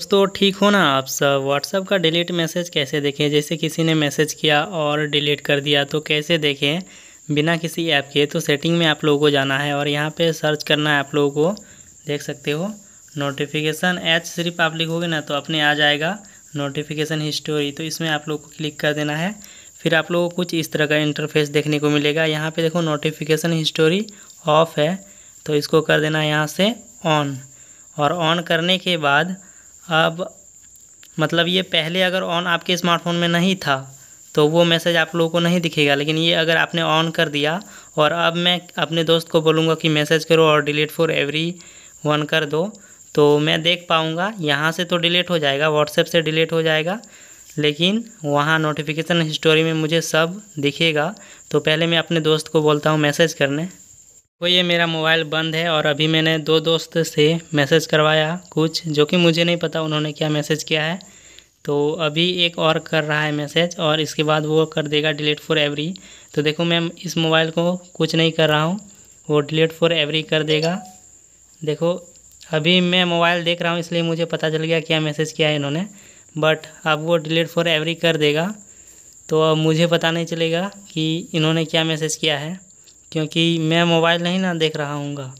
दोस्तों ठीक हो ना आप सब व्हाट्सअप का डिलीट मैसेज कैसे देखें जैसे किसी ने मैसेज किया और डिलीट कर दिया तो कैसे देखें बिना किसी ऐप के तो सेटिंग में आप लोगों को जाना है और यहाँ पे सर्च करना है आप लोगों को देख सकते हो नोटिफिकेशन एच सिर्फ आप लिखोगे ना तो अपने आ जाएगा नोटिफिकेशन हिस्टोरी तो इसमें आप लोग को क्लिक कर देना है फिर आप लोगों को कुछ इस तरह का इंटरफेस देखने को मिलेगा यहाँ पर देखो नोटिफिकेशन हिस्टोरी ऑफ है तो इसको कर देना है यहाँ से ऑन और ऑन करने के बाद अब मतलब ये पहले अगर ऑन आपके स्मार्टफोन में नहीं था तो वो मैसेज आप लोगों को नहीं दिखेगा लेकिन ये अगर आपने ऑन कर दिया और अब मैं अपने दोस्त को बोलूँगा कि मैसेज करो और डिलीट फॉर एवरी वन कर दो तो मैं देख पाऊँगा यहाँ से तो डिलीट हो जाएगा व्हाट्सएप से डिलीट हो जाएगा लेकिन वहाँ नोटिफिकेशन हिस्टोरी में मुझे सब दिखेगा तो पहले मैं अपने दोस्त को बोलता हूँ मैसेज करने तो ये मेरा मोबाइल बंद है और अभी मैंने दो दोस्त से मैसेज करवाया कुछ जो कि मुझे नहीं पता उन्होंने क्या मैसेज किया है तो अभी एक और कर रहा है मैसेज और इसके बाद वो कर देगा डिलीट फॉर एवरी तो देखो मैं इस मोबाइल को कुछ नहीं कर रहा हूँ वो डिलीट फॉर एवरी कर देगा देखो अभी मैं मोबाइल देख रहा हूँ इसलिए मुझे पता चल गया क्या मैसेज किया है इन्होंने बट अब वो डिलीट फॉर एवरी कर देगा तो अब मुझे पता नहीं चलेगा कि इन्होंने क्या मैसेज किया है क्योंकि मैं मोबाइल नहीं ना देख रहा हूँ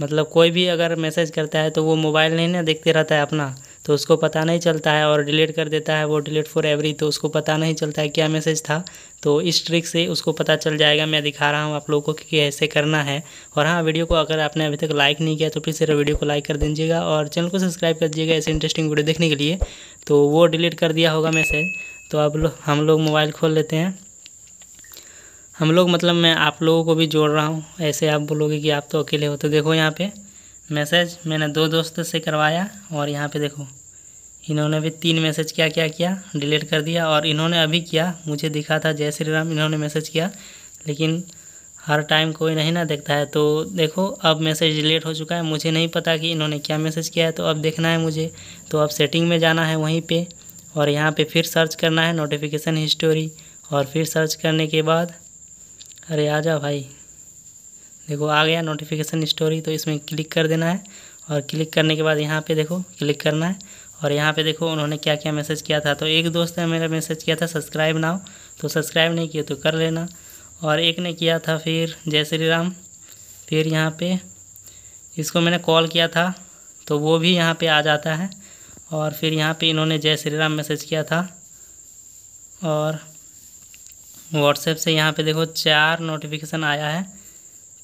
मतलब कोई भी अगर मैसेज करता है तो वो मोबाइल नहीं ना देखते रहता है अपना तो उसको पता नहीं चलता है और डिलीट कर देता है वो डिलीट फॉर एवरी तो उसको पता नहीं चलता है क्या मैसेज था तो इस ट्रिक से उसको पता चल जाएगा मैं दिखा रहा हूँ आप लोगों को कि ऐसे करना है और हाँ वीडियो को अगर आपने अभी तक लाइक नहीं किया तो प्लीज़ सिर्फ वीडियो को लाइक कर दीजिएगा और चैनल को सब्सक्राइब कर दीजिएगा ऐसे इंटरेस्टिंग वीडियो देखने के लिए तो वो डिलीट कर दिया होगा मैसेज तो अब लोग हम लोग मोबाइल खोल लेते हैं हम लोग मतलब मैं आप लोगों को भी जोड़ रहा हूँ ऐसे आप बोलोगे कि आप तो अकेले हो तो देखो यहाँ पे मैसेज मैंने दो दोस्त से करवाया और यहाँ पे देखो इन्होंने भी तीन मैसेज क्या क्या किया डिलीट कर दिया और इन्होंने अभी किया मुझे दिखा था जय श्री राम इन्होंने मैसेज किया लेकिन हर टाइम कोई नहीं ना देखता है तो देखो अब मैसेज डिलीट हो चुका है मुझे नहीं पता कि इन्होंने क्या मैसेज किया है तो अब देखना है मुझे तो अब सेटिंग में जाना है वहीं पर और यहाँ पर फिर सर्च करना है नोटिफिकेशन हिस्टोरी और फिर सर्च करने के बाद अरे आ जाओ भाई देखो आ गया नोटिफिकेशन स्टोरी तो इसमें क्लिक कर देना है और क्लिक करने के बाद यहाँ पे देखो क्लिक करना है और यहाँ पे देखो उन्होंने क्या क्या मैसेज किया था तो एक दोस्त ने मेरा मैसेज किया था सब्सक्राइब ना तो सब्सक्राइब नहीं किया तो कर लेना और एक ने किया था फिर जय श्री राम फिर यहाँ पर इसको मैंने कॉल किया था तो वो भी यहाँ पर आ जाता है और फिर यहाँ पर इन्होंने जय श्री राम मैसेज किया था और व्हाट्सएप से यहाँ पे देखो चार नोटिफिकेशन आया है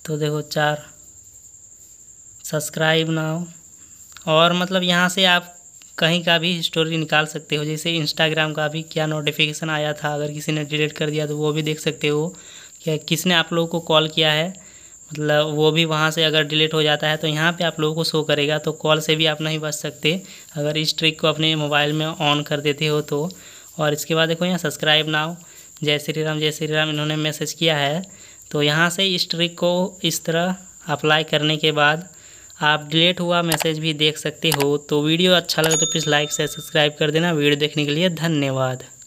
तो देखो चार सब्सक्राइब नाउ और मतलब यहाँ से आप कहीं का भी स्टोरी निकाल सकते हो जैसे इंस्टाग्राम का भी क्या नोटिफिकेशन आया था अगर किसी ने डिलीट कर दिया तो वो भी देख सकते हो क्या किसने आप लोगों को कॉल किया है मतलब वो भी वहाँ से अगर डिलीट हो जाता है तो यहाँ पे आप लोगों को शो करेगा तो कॉल से भी आप नहीं बच सकते अगर इस ट्रिक को अपने मोबाइल में ऑन कर देते हो तो और इसके बाद देखो यहाँ सब्सक्राइब नाउ जय श्री राम जय श्री राम इन्होंने मैसेज किया है तो यहाँ से इस ट्रिक को इस तरह अप्लाई करने के बाद आप डिलीट हुआ मैसेज भी देख सकते हो तो वीडियो अच्छा लगे तो प्लीज़ लाइक से सब्सक्राइब कर देना वीडियो देखने के लिए धन्यवाद